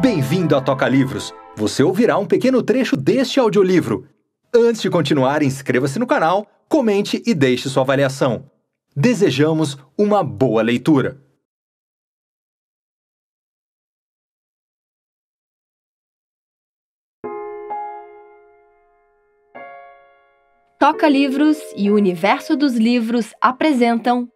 Bem-vindo à Toca Livros. Você ouvirá um pequeno trecho deste audiolivro. Antes de continuar, inscreva-se no canal, comente e deixe sua avaliação. Desejamos uma boa leitura. Toca Livros e o Universo dos Livros apresentam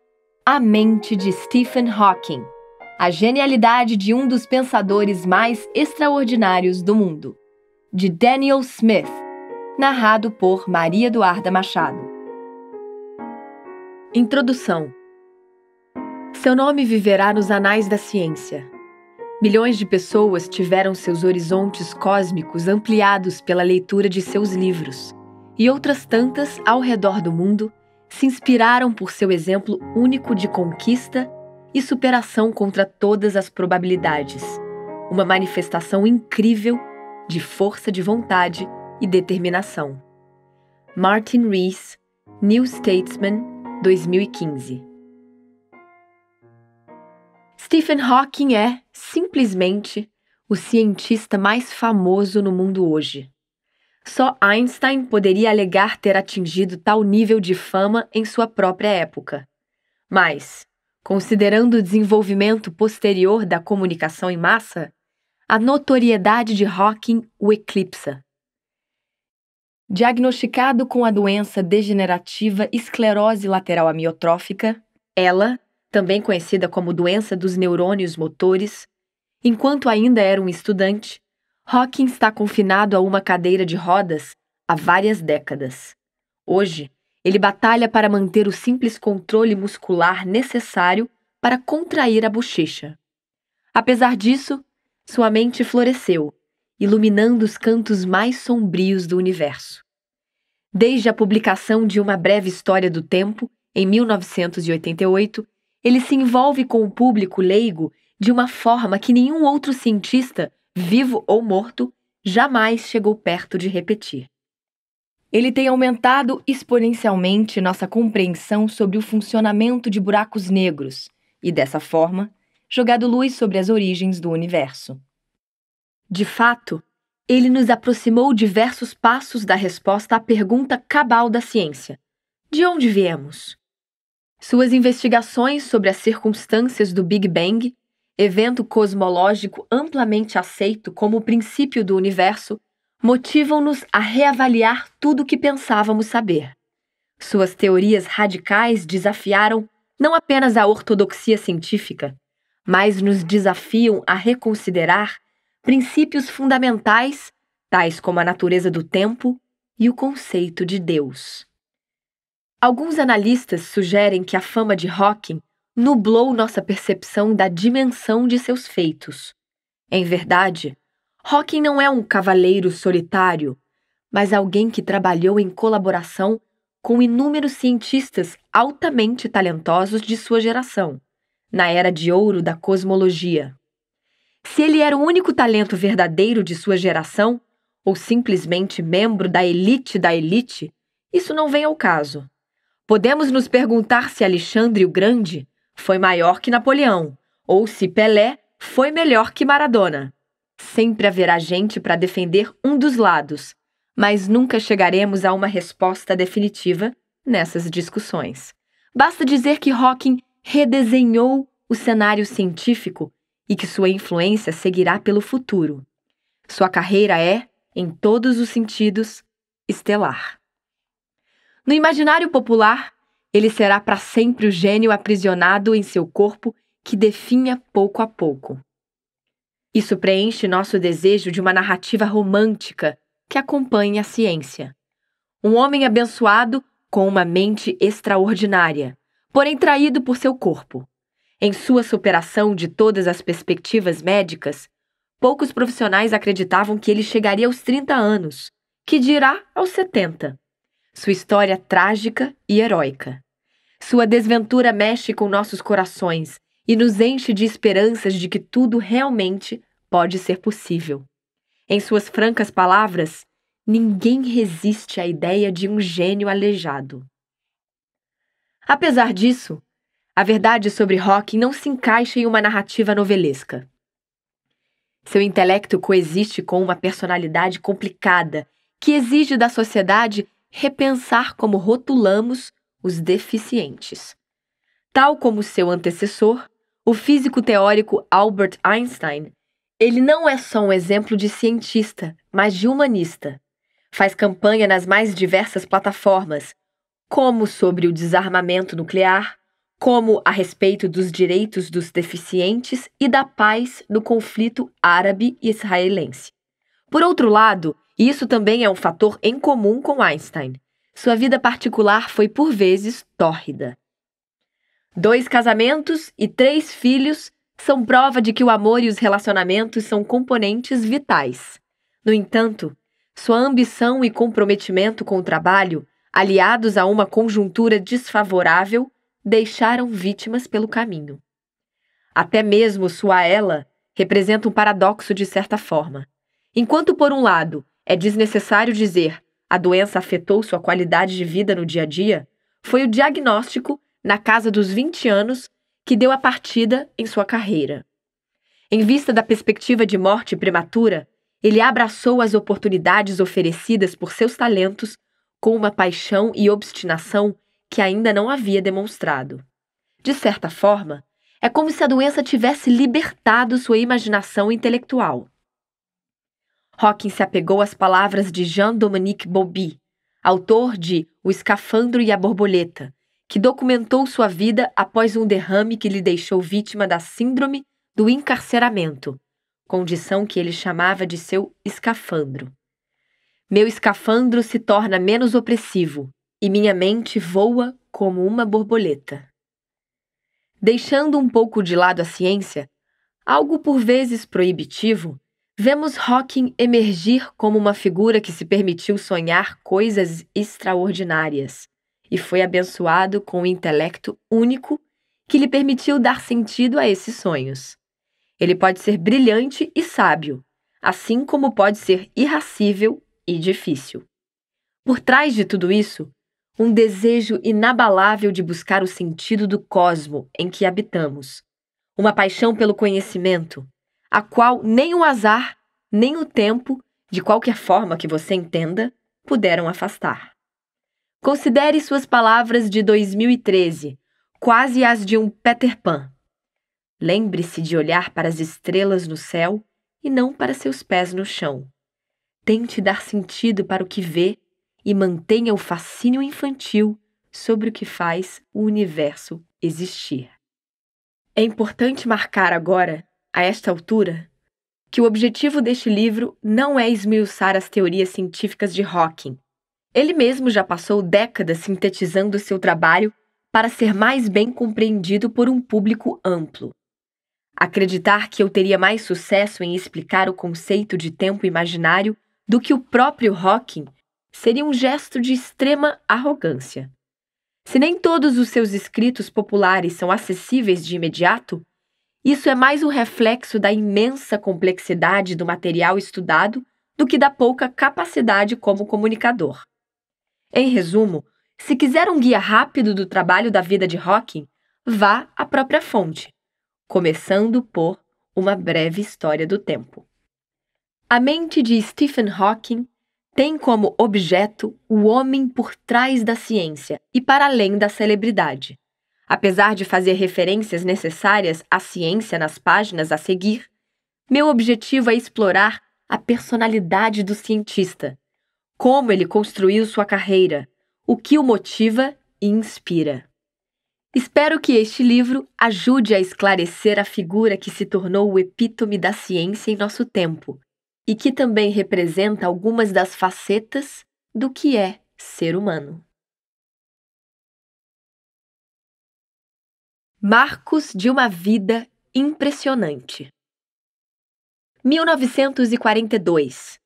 A Mente de Stephen Hawking a genialidade de um dos pensadores mais extraordinários do mundo, de Daniel Smith, narrado por Maria Eduarda Machado. Introdução Seu nome viverá nos anais da ciência. Milhões de pessoas tiveram seus horizontes cósmicos ampliados pela leitura de seus livros, e outras tantas, ao redor do mundo, se inspiraram por seu exemplo único de conquista e superação contra todas as probabilidades. Uma manifestação incrível de força de vontade e determinação. Martin Rees, New Statesman, 2015. Stephen Hawking é, simplesmente, o cientista mais famoso no mundo hoje. Só Einstein poderia alegar ter atingido tal nível de fama em sua própria época. Mas, Considerando o desenvolvimento posterior da comunicação em massa, a notoriedade de Hawking o eclipsa. Diagnosticado com a doença degenerativa esclerose lateral amiotrófica, ela, também conhecida como doença dos neurônios motores, enquanto ainda era um estudante, Hawking está confinado a uma cadeira de rodas há várias décadas. Hoje, ele batalha para manter o simples controle muscular necessário para contrair a bochecha. Apesar disso, sua mente floresceu, iluminando os cantos mais sombrios do universo. Desde a publicação de Uma Breve História do Tempo, em 1988, ele se envolve com o público leigo de uma forma que nenhum outro cientista, vivo ou morto, jamais chegou perto de repetir. Ele tem aumentado exponencialmente nossa compreensão sobre o funcionamento de buracos negros e, dessa forma, jogado luz sobre as origens do universo. De fato, ele nos aproximou diversos passos da resposta à pergunta cabal da ciência: de onde viemos? Suas investigações sobre as circunstâncias do Big Bang, evento cosmológico amplamente aceito como o princípio do universo, motivam-nos a reavaliar tudo o que pensávamos saber. Suas teorias radicais desafiaram não apenas a ortodoxia científica, mas nos desafiam a reconsiderar princípios fundamentais, tais como a natureza do tempo e o conceito de Deus. Alguns analistas sugerem que a fama de Hawking nublou nossa percepção da dimensão de seus feitos. Em verdade, Hawking não é um cavaleiro solitário, mas alguém que trabalhou em colaboração com inúmeros cientistas altamente talentosos de sua geração, na era de ouro da cosmologia. Se ele era o único talento verdadeiro de sua geração, ou simplesmente membro da elite da elite, isso não vem ao caso. Podemos nos perguntar se Alexandre o Grande foi maior que Napoleão, ou se Pelé foi melhor que Maradona. Sempre haverá gente para defender um dos lados, mas nunca chegaremos a uma resposta definitiva nessas discussões. Basta dizer que Hawking redesenhou o cenário científico e que sua influência seguirá pelo futuro. Sua carreira é, em todos os sentidos, estelar. No imaginário popular, ele será para sempre o gênio aprisionado em seu corpo que definha pouco a pouco. Isso preenche nosso desejo de uma narrativa romântica que acompanhe a ciência. Um homem abençoado com uma mente extraordinária, porém traído por seu corpo. Em sua superação de todas as perspectivas médicas, poucos profissionais acreditavam que ele chegaria aos 30 anos, que dirá aos 70. Sua história trágica e heróica. Sua desventura mexe com nossos corações e nos enche de esperanças de que tudo realmente pode ser possível. Em suas francas palavras, ninguém resiste à ideia de um gênio aleijado. Apesar disso, a verdade sobre Hawking não se encaixa em uma narrativa novelesca. Seu intelecto coexiste com uma personalidade complicada que exige da sociedade repensar como rotulamos os deficientes. Tal como seu antecessor, o físico teórico Albert Einstein, ele não é só um exemplo de cientista, mas de humanista. Faz campanha nas mais diversas plataformas, como sobre o desarmamento nuclear, como a respeito dos direitos dos deficientes e da paz no conflito árabe israelense. Por outro lado, isso também é um fator em comum com Einstein. Sua vida particular foi por vezes tórrida. Dois casamentos e três filhos são prova de que o amor e os relacionamentos são componentes vitais. No entanto, sua ambição e comprometimento com o trabalho, aliados a uma conjuntura desfavorável, deixaram vítimas pelo caminho. Até mesmo sua ela representa um paradoxo de certa forma. Enquanto, por um lado, é desnecessário dizer a doença afetou sua qualidade de vida no dia a dia, foi o diagnóstico na casa dos 20 anos, que deu a partida em sua carreira. Em vista da perspectiva de morte prematura, ele abraçou as oportunidades oferecidas por seus talentos com uma paixão e obstinação que ainda não havia demonstrado. De certa forma, é como se a doença tivesse libertado sua imaginação intelectual. Rockin se apegou às palavras de Jean-Dominique Bobby, autor de O Escafandro e a Borboleta, que documentou sua vida após um derrame que lhe deixou vítima da síndrome do encarceramento, condição que ele chamava de seu escafandro. Meu escafandro se torna menos opressivo e minha mente voa como uma borboleta. Deixando um pouco de lado a ciência, algo por vezes proibitivo, vemos Hawking emergir como uma figura que se permitiu sonhar coisas extraordinárias e foi abençoado com um intelecto único que lhe permitiu dar sentido a esses sonhos. Ele pode ser brilhante e sábio, assim como pode ser irracível e difícil. Por trás de tudo isso, um desejo inabalável de buscar o sentido do cosmo em que habitamos, uma paixão pelo conhecimento, a qual nem o azar, nem o tempo, de qualquer forma que você entenda, puderam afastar. Considere suas palavras de 2013, quase as de um Peter Pan. Lembre-se de olhar para as estrelas no céu e não para seus pés no chão. Tente dar sentido para o que vê e mantenha o fascínio infantil sobre o que faz o universo existir. É importante marcar agora, a esta altura, que o objetivo deste livro não é esmiuçar as teorias científicas de Hawking, ele mesmo já passou décadas sintetizando seu trabalho para ser mais bem compreendido por um público amplo. Acreditar que eu teria mais sucesso em explicar o conceito de tempo imaginário do que o próprio Hawking seria um gesto de extrema arrogância. Se nem todos os seus escritos populares são acessíveis de imediato, isso é mais um reflexo da imensa complexidade do material estudado do que da pouca capacidade como comunicador. Em resumo, se quiser um guia rápido do trabalho da vida de Hawking, vá à própria fonte, começando por Uma Breve História do Tempo. A mente de Stephen Hawking tem como objeto o homem por trás da ciência e para além da celebridade. Apesar de fazer referências necessárias à ciência nas páginas a seguir, meu objetivo é explorar a personalidade do cientista, como ele construiu sua carreira, o que o motiva e inspira. Espero que este livro ajude a esclarecer a figura que se tornou o epítome da ciência em nosso tempo e que também representa algumas das facetas do que é ser humano. Marcos de uma Vida Impressionante 1942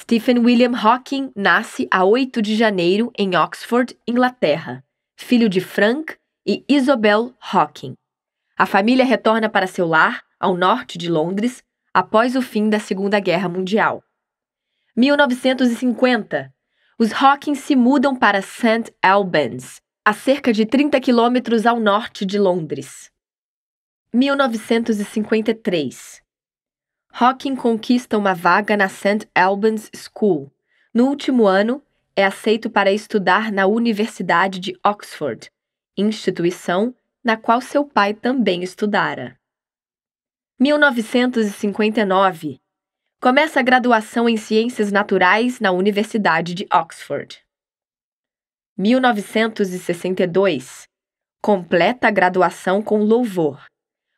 Stephen William Hawking nasce a 8 de janeiro em Oxford, Inglaterra, filho de Frank e Isobel Hawking. A família retorna para seu lar, ao norte de Londres, após o fim da Segunda Guerra Mundial. 1950. Os Hawking se mudam para St. Albans, a cerca de 30 quilômetros ao norte de Londres. 1953. Hawking conquista uma vaga na St. Albans School. No último ano, é aceito para estudar na Universidade de Oxford, instituição na qual seu pai também estudara. 1959 Começa a graduação em Ciências Naturais na Universidade de Oxford. 1962 Completa a graduação com louvor.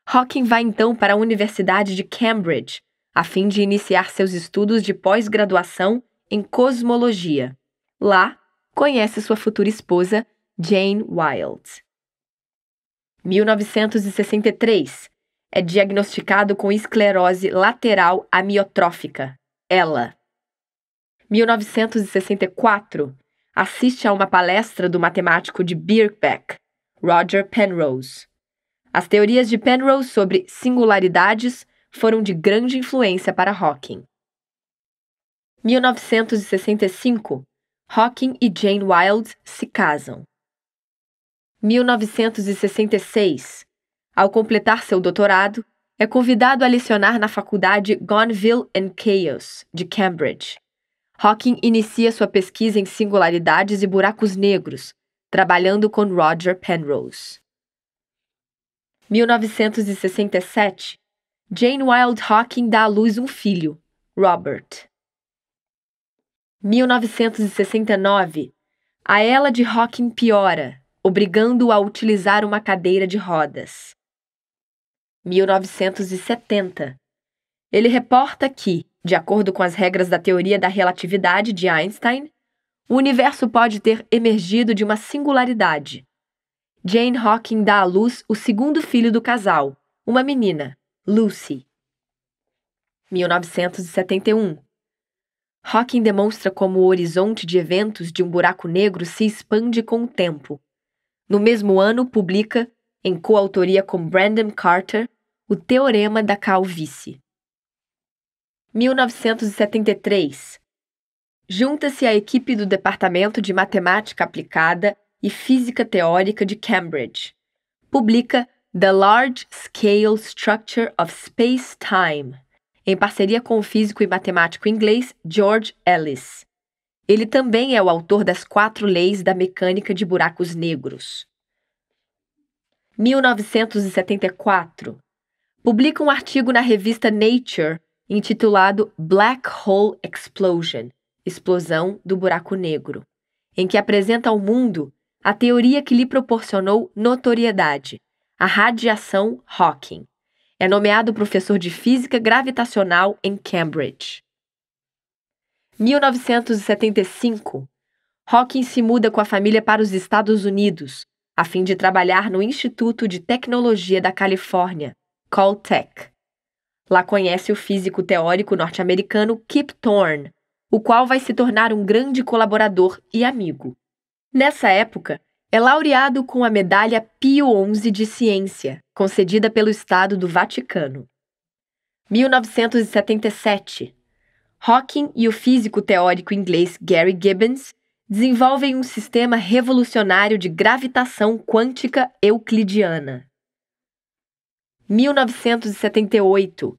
Hawking vai então para a Universidade de Cambridge, a fim de iniciar seus estudos de pós-graduação em cosmologia. Lá, conhece sua futura esposa, Jane Wild. 1963. É diagnosticado com esclerose lateral amiotrófica, ELA. 1964. Assiste a uma palestra do matemático de Birkbeck, Roger Penrose. As teorias de Penrose sobre singularidades foram de grande influência para Hawking. 1965, Hawking e Jane Wilde se casam. 1966, ao completar seu doutorado, é convidado a lecionar na faculdade Gonville and Chaos, de Cambridge. Hawking inicia sua pesquisa em singularidades e buracos negros, trabalhando com Roger Penrose. 1967, Jane Wild Hawking dá à luz um filho, Robert. 1969. A ela de Hawking piora, obrigando-o a utilizar uma cadeira de rodas. 1970. Ele reporta que, de acordo com as regras da teoria da relatividade de Einstein, o universo pode ter emergido de uma singularidade. Jane Hawking dá à luz o segundo filho do casal, uma menina, Lucy. 1971. Hawking demonstra como o horizonte de eventos de um buraco negro se expande com o tempo. No mesmo ano, publica, em coautoria com Brandon Carter, o Teorema da Calvície. 1973. Junta-se à equipe do Departamento de Matemática Aplicada e Física Teórica de Cambridge. Publica The Large Scale Structure of Space-Time, em parceria com o físico e matemático inglês George Ellis. Ele também é o autor das quatro leis da mecânica de buracos negros. 1974. Publica um artigo na revista Nature intitulado Black Hole Explosion Explosão do Buraco Negro em que apresenta ao mundo a teoria que lhe proporcionou notoriedade a radiação Hawking. É nomeado professor de física gravitacional em Cambridge. 1975, Hawking se muda com a família para os Estados Unidos, a fim de trabalhar no Instituto de Tecnologia da Califórnia, Caltech. Lá conhece o físico teórico norte-americano Kip Thorne, o qual vai se tornar um grande colaborador e amigo. Nessa época, é laureado com a medalha Pio XI de Ciência, concedida pelo Estado do Vaticano. 1977. Hawking e o físico teórico inglês Gary Gibbons desenvolvem um sistema revolucionário de gravitação quântica euclidiana. 1978.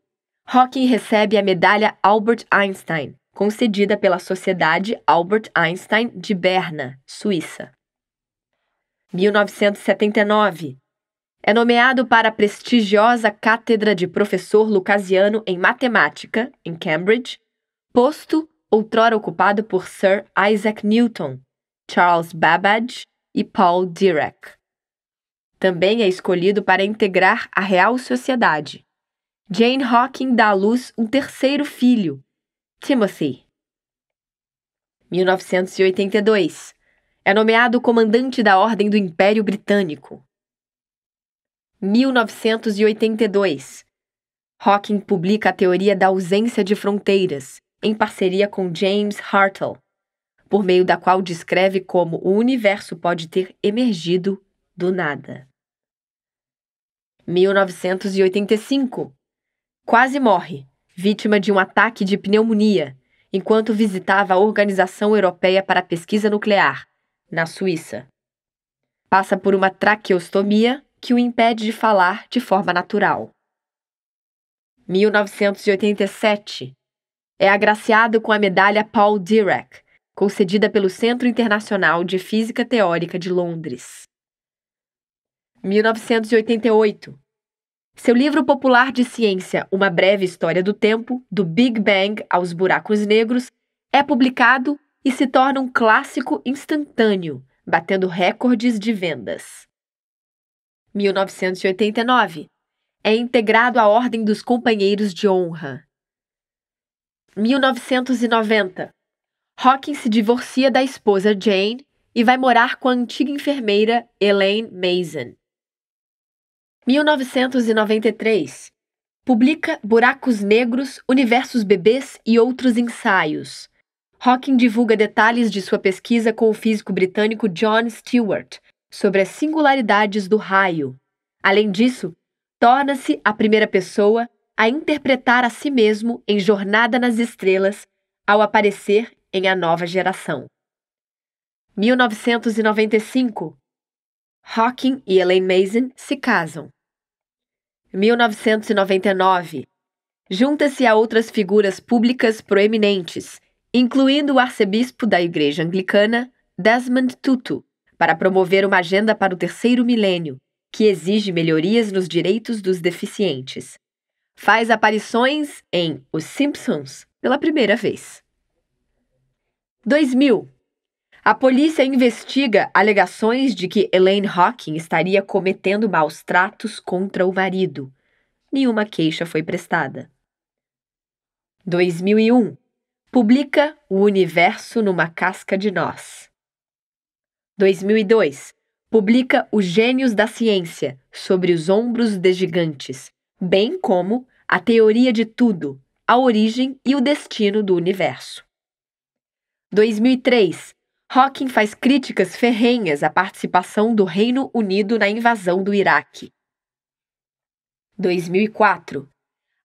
Hawking recebe a medalha Albert Einstein, concedida pela Sociedade Albert Einstein de Berna, Suíça. 1979. É nomeado para a prestigiosa cátedra de professor lucasiano em matemática, em Cambridge, posto outrora ocupado por Sir Isaac Newton, Charles Babbage e Paul Dirac. Também é escolhido para integrar a Real Sociedade. Jane Hawking dá à luz um terceiro filho, Timothy. 1982 é nomeado comandante da Ordem do Império Britânico. 1982 Hawking publica a teoria da ausência de fronteiras, em parceria com James Hartle, por meio da qual descreve como o universo pode ter emergido do nada. 1985 Quase morre, vítima de um ataque de pneumonia, enquanto visitava a Organização Europeia para a Pesquisa Nuclear, na Suíça. Passa por uma traqueostomia que o impede de falar de forma natural. 1987. É agraciado com a medalha Paul Dirac, concedida pelo Centro Internacional de Física Teórica de Londres. 1988. Seu livro popular de ciência, Uma Breve História do Tempo, do Big Bang aos Buracos Negros, é publicado e se torna um clássico instantâneo, batendo recordes de vendas. 1989 é integrado à Ordem dos Companheiros de Honra. 1990 Hawkins se divorcia da esposa Jane e vai morar com a antiga enfermeira Elaine Mason. 1993 publica Buracos Negros, Universos Bebês e Outros Ensaios, Hawking divulga detalhes de sua pesquisa com o físico britânico John Stewart sobre as singularidades do raio. Além disso, torna-se a primeira pessoa a interpretar a si mesmo em Jornada nas Estrelas ao aparecer em A Nova Geração. 1995 Hawking e Elaine Mason se casam. 1999 Junta-se a outras figuras públicas proeminentes incluindo o arcebispo da Igreja Anglicana, Desmond Tutu, para promover uma agenda para o terceiro milênio, que exige melhorias nos direitos dos deficientes. Faz aparições em Os Simpsons pela primeira vez. 2000. A polícia investiga alegações de que Elaine Hawking estaria cometendo maus tratos contra o marido. Nenhuma queixa foi prestada. 2001 publica O Universo numa Casca de Nós. 2002. Publica Os Gênios da Ciência, sobre os ombros de gigantes, bem como A Teoria de Tudo, a origem e o destino do universo. 2003. Hawking faz críticas ferrenhas à participação do Reino Unido na invasão do Iraque. 2004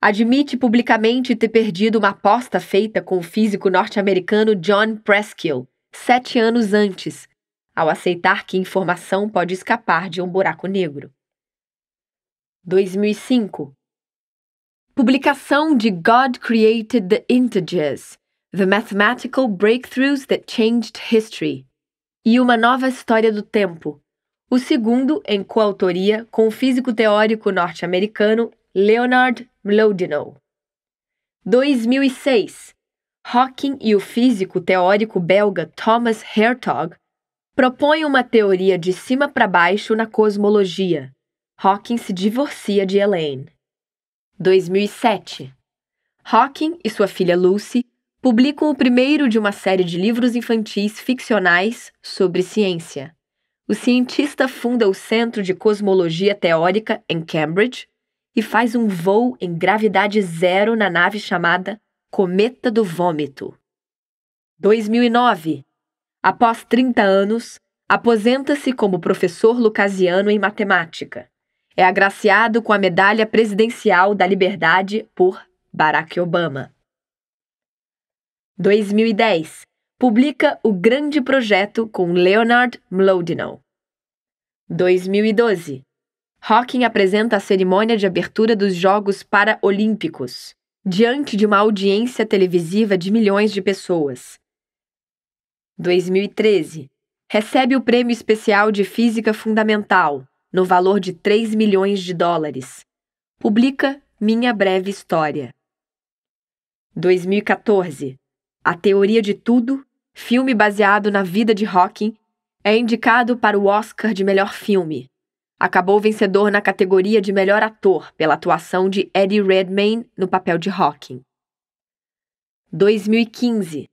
admite publicamente ter perdido uma aposta feita com o físico norte-americano John Preskill sete anos antes, ao aceitar que informação pode escapar de um buraco negro. 2005 Publicação de God Created the Integers The Mathematical Breakthroughs That Changed History e Uma Nova História do Tempo, o segundo em coautoria com o físico teórico norte-americano Leonard Mlodinow. 2006, Hawking e o físico teórico belga Thomas Hertog propõem uma teoria de cima para baixo na cosmologia. Hawking se divorcia de Elaine. 2007. Hawking e sua filha Lucy publicam o primeiro de uma série de livros infantis ficcionais sobre ciência. O cientista funda o Centro de Cosmologia Teórica em Cambridge e faz um voo em gravidade zero na nave chamada Cometa do Vômito. 2009. Após 30 anos, aposenta-se como professor lucasiano em matemática. É agraciado com a Medalha Presidencial da Liberdade por Barack Obama. 2010. Publica o grande projeto com Leonard Mlodinow. 2012 Hawking apresenta a cerimônia de abertura dos Jogos Paralímpicos, diante de uma audiência televisiva de milhões de pessoas. 2013. Recebe o Prêmio Especial de Física Fundamental, no valor de 3 milhões de dólares. Publica Minha Breve História. 2014. A Teoria de Tudo, filme baseado na vida de Hawking, é indicado para o Oscar de Melhor Filme. Acabou vencedor na categoria de melhor ator pela atuação de Eddie Redmayne no papel de Hawking. 2015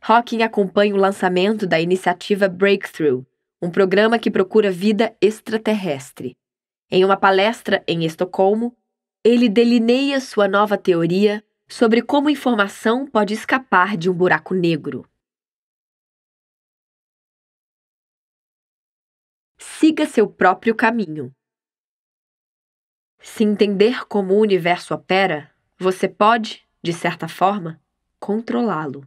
Hawking acompanha o lançamento da iniciativa Breakthrough, um programa que procura vida extraterrestre. Em uma palestra em Estocolmo, ele delineia sua nova teoria sobre como informação pode escapar de um buraco negro. siga seu próprio caminho. Se entender como o universo opera, você pode, de certa forma, controlá-lo.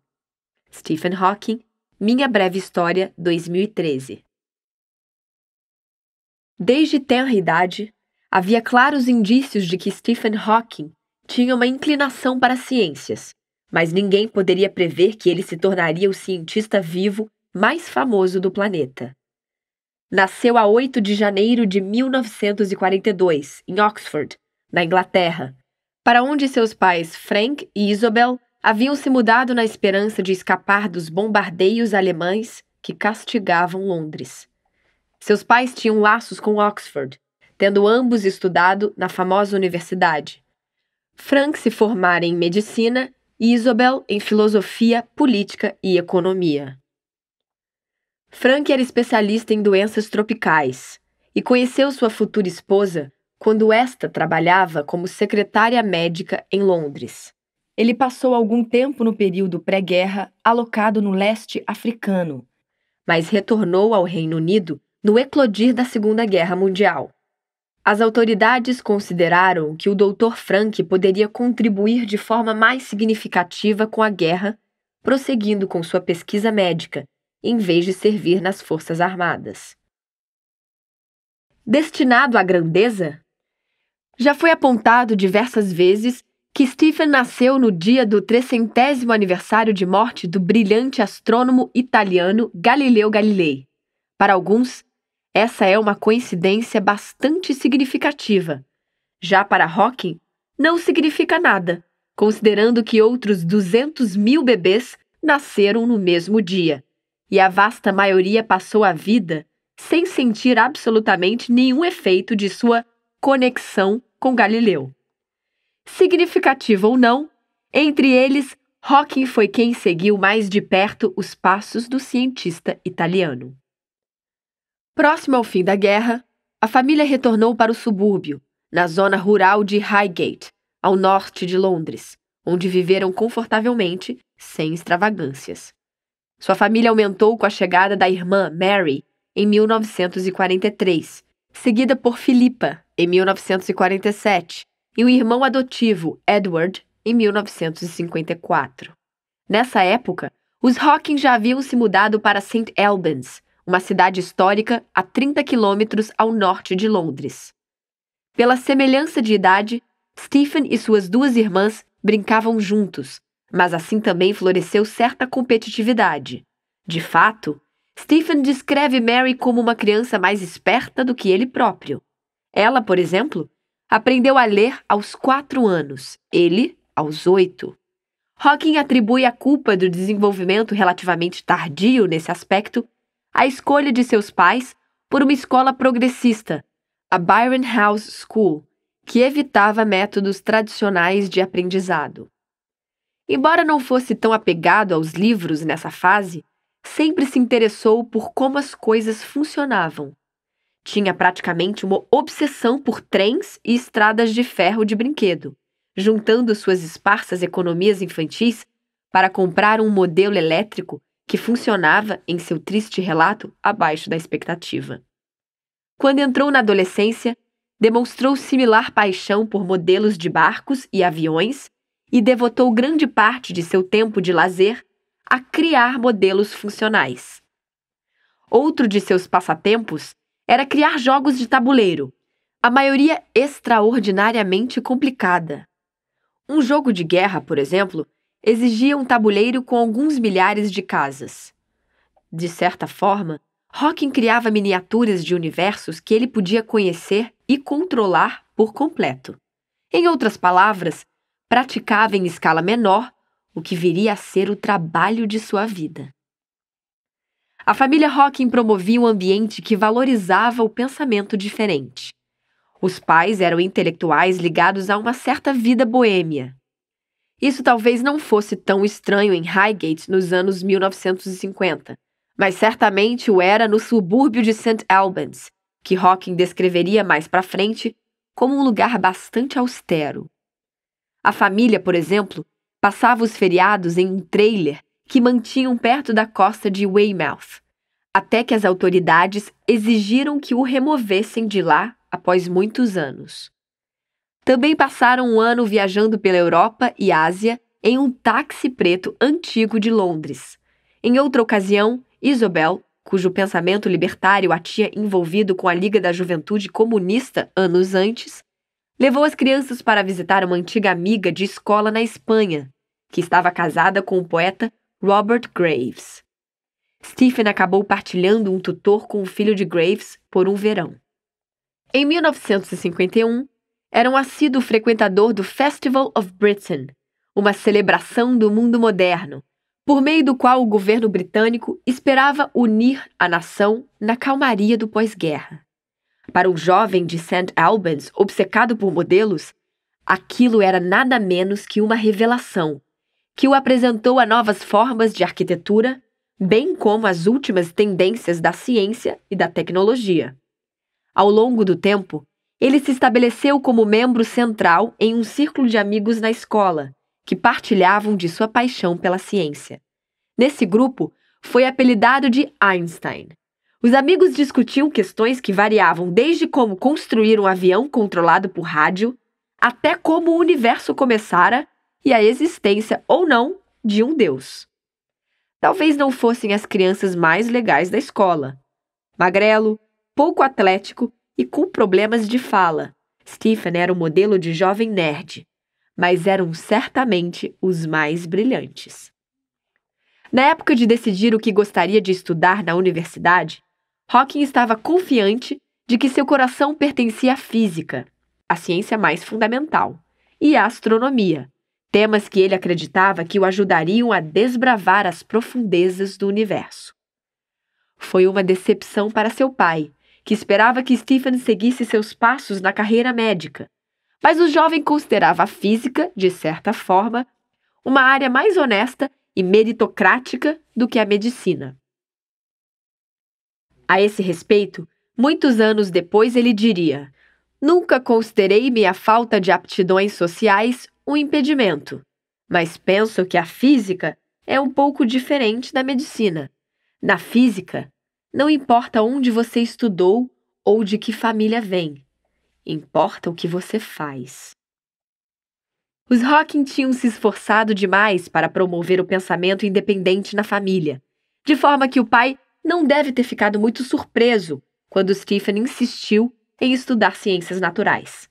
Stephen Hawking, Minha Breve História, 2013. Desde tenra idade, havia claros indícios de que Stephen Hawking tinha uma inclinação para as ciências, mas ninguém poderia prever que ele se tornaria o cientista vivo mais famoso do planeta. Nasceu a 8 de janeiro de 1942, em Oxford, na Inglaterra, para onde seus pais Frank e Isabel haviam se mudado na esperança de escapar dos bombardeios alemães que castigavam Londres. Seus pais tinham laços com Oxford, tendo ambos estudado na famosa universidade. Frank se formara em medicina e Isabel em filosofia política e economia. Frank era especialista em doenças tropicais e conheceu sua futura esposa quando esta trabalhava como secretária médica em Londres. Ele passou algum tempo no período pré-guerra alocado no leste africano, mas retornou ao Reino Unido no eclodir da Segunda Guerra Mundial. As autoridades consideraram que o Dr. Frank poderia contribuir de forma mais significativa com a guerra, prosseguindo com sua pesquisa médica em vez de servir nas Forças Armadas. Destinado à grandeza? Já foi apontado diversas vezes que Stephen nasceu no dia do trecentésimo aniversário de morte do brilhante astrônomo italiano Galileu Galilei. Para alguns, essa é uma coincidência bastante significativa. Já para Hawking, não significa nada, considerando que outros 200 mil bebês nasceram no mesmo dia e a vasta maioria passou a vida sem sentir absolutamente nenhum efeito de sua conexão com Galileu. Significativo ou não, entre eles, Hawking foi quem seguiu mais de perto os passos do cientista italiano. Próximo ao fim da guerra, a família retornou para o subúrbio, na zona rural de Highgate, ao norte de Londres, onde viveram confortavelmente, sem extravagâncias. Sua família aumentou com a chegada da irmã Mary em 1943, seguida por Filipa em 1947 e o irmão adotivo Edward em 1954. Nessa época, os Hawkins já haviam se mudado para St. Albans, uma cidade histórica a 30 quilômetros ao norte de Londres. Pela semelhança de idade, Stephen e suas duas irmãs brincavam juntos, mas assim também floresceu certa competitividade. De fato, Stephen descreve Mary como uma criança mais esperta do que ele próprio. Ela, por exemplo, aprendeu a ler aos quatro anos, ele aos oito. Hawking atribui a culpa do desenvolvimento relativamente tardio nesse aspecto à escolha de seus pais por uma escola progressista, a Byron House School, que evitava métodos tradicionais de aprendizado. Embora não fosse tão apegado aos livros nessa fase, sempre se interessou por como as coisas funcionavam. Tinha praticamente uma obsessão por trens e estradas de ferro de brinquedo, juntando suas esparsas economias infantis para comprar um modelo elétrico que funcionava, em seu triste relato, abaixo da expectativa. Quando entrou na adolescência, demonstrou similar paixão por modelos de barcos e aviões e devotou grande parte de seu tempo de lazer a criar modelos funcionais. Outro de seus passatempos era criar jogos de tabuleiro, a maioria extraordinariamente complicada. Um jogo de guerra, por exemplo, exigia um tabuleiro com alguns milhares de casas. De certa forma, Hawking criava miniaturas de universos que ele podia conhecer e controlar por completo. Em outras palavras, praticava em escala menor o que viria a ser o trabalho de sua vida. A família Hawking promovia um ambiente que valorizava o pensamento diferente. Os pais eram intelectuais ligados a uma certa vida boêmia. Isso talvez não fosse tão estranho em Highgate nos anos 1950, mas certamente o era no subúrbio de St. Albans, que Hawking descreveria mais para frente como um lugar bastante austero. A família, por exemplo, passava os feriados em um trailer que mantinham perto da costa de Weymouth, até que as autoridades exigiram que o removessem de lá após muitos anos. Também passaram um ano viajando pela Europa e Ásia em um táxi preto antigo de Londres. Em outra ocasião, Isobel, cujo pensamento libertário a tinha envolvido com a Liga da Juventude Comunista anos antes, levou as crianças para visitar uma antiga amiga de escola na Espanha, que estava casada com o poeta Robert Graves. Stephen acabou partilhando um tutor com o filho de Graves por um verão. Em 1951, era um assíduo frequentador do Festival of Britain, uma celebração do mundo moderno, por meio do qual o governo britânico esperava unir a nação na calmaria do pós-guerra. Para um jovem de St. Albans obcecado por modelos, aquilo era nada menos que uma revelação, que o apresentou a novas formas de arquitetura, bem como as últimas tendências da ciência e da tecnologia. Ao longo do tempo, ele se estabeleceu como membro central em um círculo de amigos na escola, que partilhavam de sua paixão pela ciência. Nesse grupo, foi apelidado de Einstein os amigos discutiam questões que variavam desde como construir um avião controlado por rádio, até como o universo começara e a existência ou não de um Deus. Talvez não fossem as crianças mais legais da escola. Magrelo, pouco atlético e com problemas de fala, Stephen era o modelo de jovem nerd, mas eram certamente os mais brilhantes. Na época de decidir o que gostaria de estudar na universidade, Hawking estava confiante de que seu coração pertencia à física, a ciência mais fundamental, e à astronomia, temas que ele acreditava que o ajudariam a desbravar as profundezas do universo. Foi uma decepção para seu pai, que esperava que Stephen seguisse seus passos na carreira médica, mas o jovem considerava a física, de certa forma, uma área mais honesta e meritocrática do que a medicina. A esse respeito, muitos anos depois ele diria: Nunca considerei minha falta de aptidões sociais um impedimento, mas penso que a física é um pouco diferente da medicina. Na física, não importa onde você estudou ou de que família vem, importa o que você faz. Os Hawking tinham se esforçado demais para promover o pensamento independente na família, de forma que o pai não deve ter ficado muito surpreso quando Stephen insistiu em estudar ciências naturais.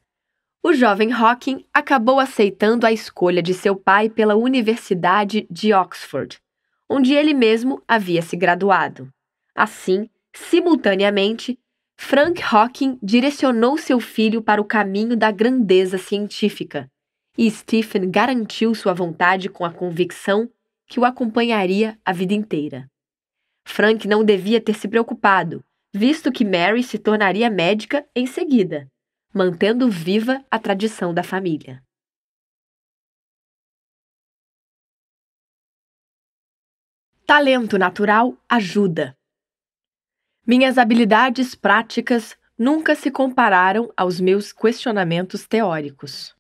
O jovem Hawking acabou aceitando a escolha de seu pai pela Universidade de Oxford, onde ele mesmo havia se graduado. Assim, simultaneamente, Frank Hawking direcionou seu filho para o caminho da grandeza científica, e Stephen garantiu sua vontade com a convicção que o acompanharia a vida inteira. Frank não devia ter se preocupado, visto que Mary se tornaria médica em seguida, mantendo viva a tradição da família. Talento natural ajuda. Minhas habilidades práticas nunca se compararam aos meus questionamentos teóricos.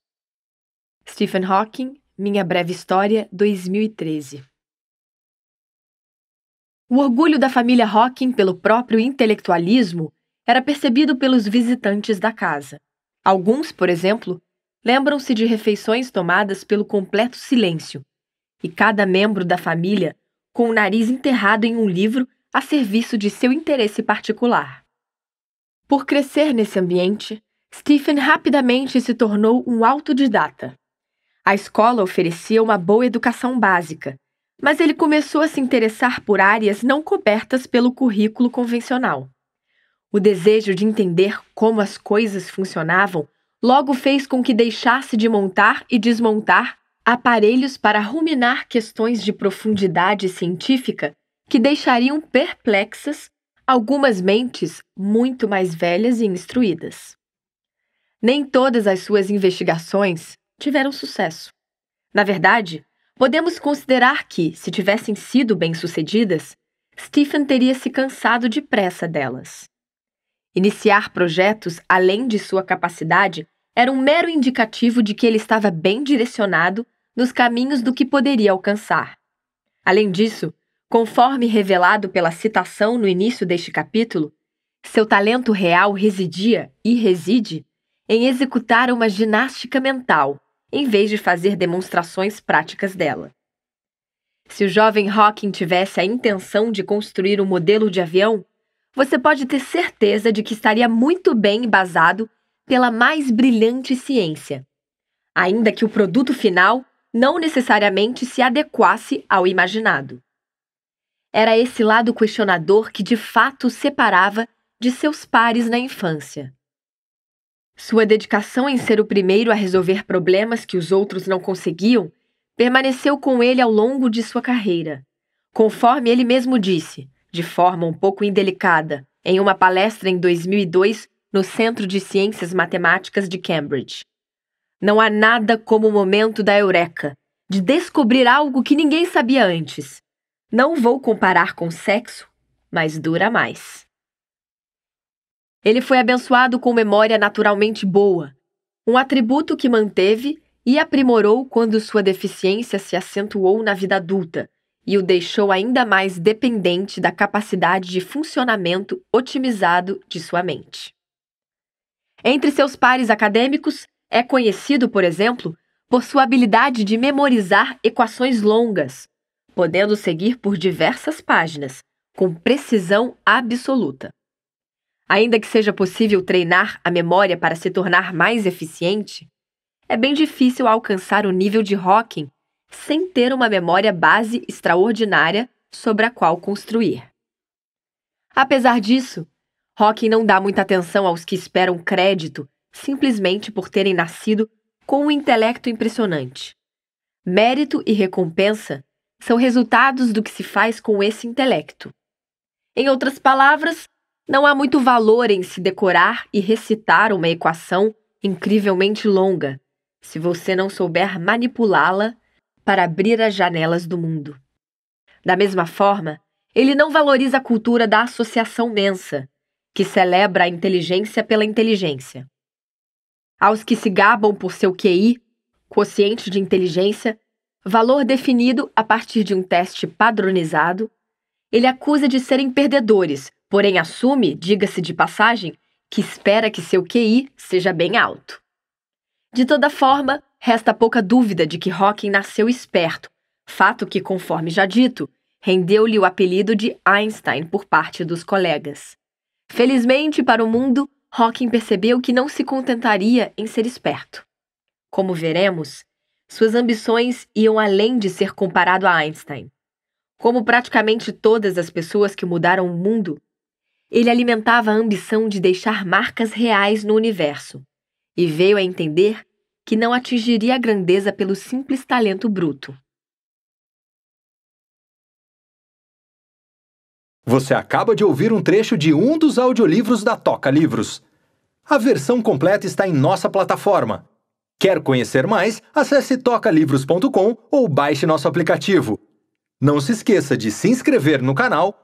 Stephen Hawking, Minha Breve História, 2013. O orgulho da família Hawking pelo próprio intelectualismo era percebido pelos visitantes da casa. Alguns, por exemplo, lembram-se de refeições tomadas pelo completo silêncio, e cada membro da família com o nariz enterrado em um livro a serviço de seu interesse particular. Por crescer nesse ambiente, Stephen rapidamente se tornou um autodidata. A escola oferecia uma boa educação básica, mas ele começou a se interessar por áreas não cobertas pelo currículo convencional. O desejo de entender como as coisas funcionavam logo fez com que deixasse de montar e desmontar aparelhos para ruminar questões de profundidade científica que deixariam perplexas algumas mentes muito mais velhas e instruídas. Nem todas as suas investigações tiveram sucesso. Na verdade, Podemos considerar que, se tivessem sido bem-sucedidas, Stephen teria se cansado depressa delas. Iniciar projetos além de sua capacidade era um mero indicativo de que ele estava bem direcionado nos caminhos do que poderia alcançar. Além disso, conforme revelado pela citação no início deste capítulo, seu talento real residia e reside em executar uma ginástica mental em vez de fazer demonstrações práticas dela. Se o jovem Hawking tivesse a intenção de construir um modelo de avião, você pode ter certeza de que estaria muito bem embasado pela mais brilhante ciência, ainda que o produto final não necessariamente se adequasse ao imaginado. Era esse lado questionador que de fato o separava de seus pares na infância. Sua dedicação em ser o primeiro a resolver problemas que os outros não conseguiam permaneceu com ele ao longo de sua carreira. Conforme ele mesmo disse, de forma um pouco indelicada, em uma palestra em 2002 no Centro de Ciências Matemáticas de Cambridge. Não há nada como o momento da eureka, de descobrir algo que ninguém sabia antes. Não vou comparar com sexo, mas dura mais. Ele foi abençoado com memória naturalmente boa, um atributo que manteve e aprimorou quando sua deficiência se acentuou na vida adulta e o deixou ainda mais dependente da capacidade de funcionamento otimizado de sua mente. Entre seus pares acadêmicos, é conhecido, por exemplo, por sua habilidade de memorizar equações longas, podendo seguir por diversas páginas, com precisão absoluta. Ainda que seja possível treinar a memória para se tornar mais eficiente, é bem difícil alcançar o nível de Hawking sem ter uma memória base extraordinária sobre a qual construir. Apesar disso, Hawking não dá muita atenção aos que esperam crédito simplesmente por terem nascido com um intelecto impressionante. Mérito e recompensa são resultados do que se faz com esse intelecto. Em outras palavras, não há muito valor em se decorar e recitar uma equação incrivelmente longa, se você não souber manipulá-la para abrir as janelas do mundo. Da mesma forma, ele não valoriza a cultura da associação mensa, que celebra a inteligência pela inteligência. Aos que se gabam por seu QI, quociente de inteligência, valor definido a partir de um teste padronizado, ele acusa de serem perdedores porém assume, diga-se de passagem, que espera que seu QI seja bem alto. De toda forma, resta pouca dúvida de que Hawking nasceu esperto, fato que, conforme já dito, rendeu-lhe o apelido de Einstein por parte dos colegas. Felizmente para o mundo, Hawking percebeu que não se contentaria em ser esperto. Como veremos, suas ambições iam além de ser comparado a Einstein. Como praticamente todas as pessoas que mudaram o mundo, ele alimentava a ambição de deixar marcas reais no universo e veio a entender que não atingiria a grandeza pelo simples talento bruto. Você acaba de ouvir um trecho de um dos audiolivros da Toca Livros. A versão completa está em nossa plataforma. Quer conhecer mais? Acesse tocalivros.com ou baixe nosso aplicativo. Não se esqueça de se inscrever no canal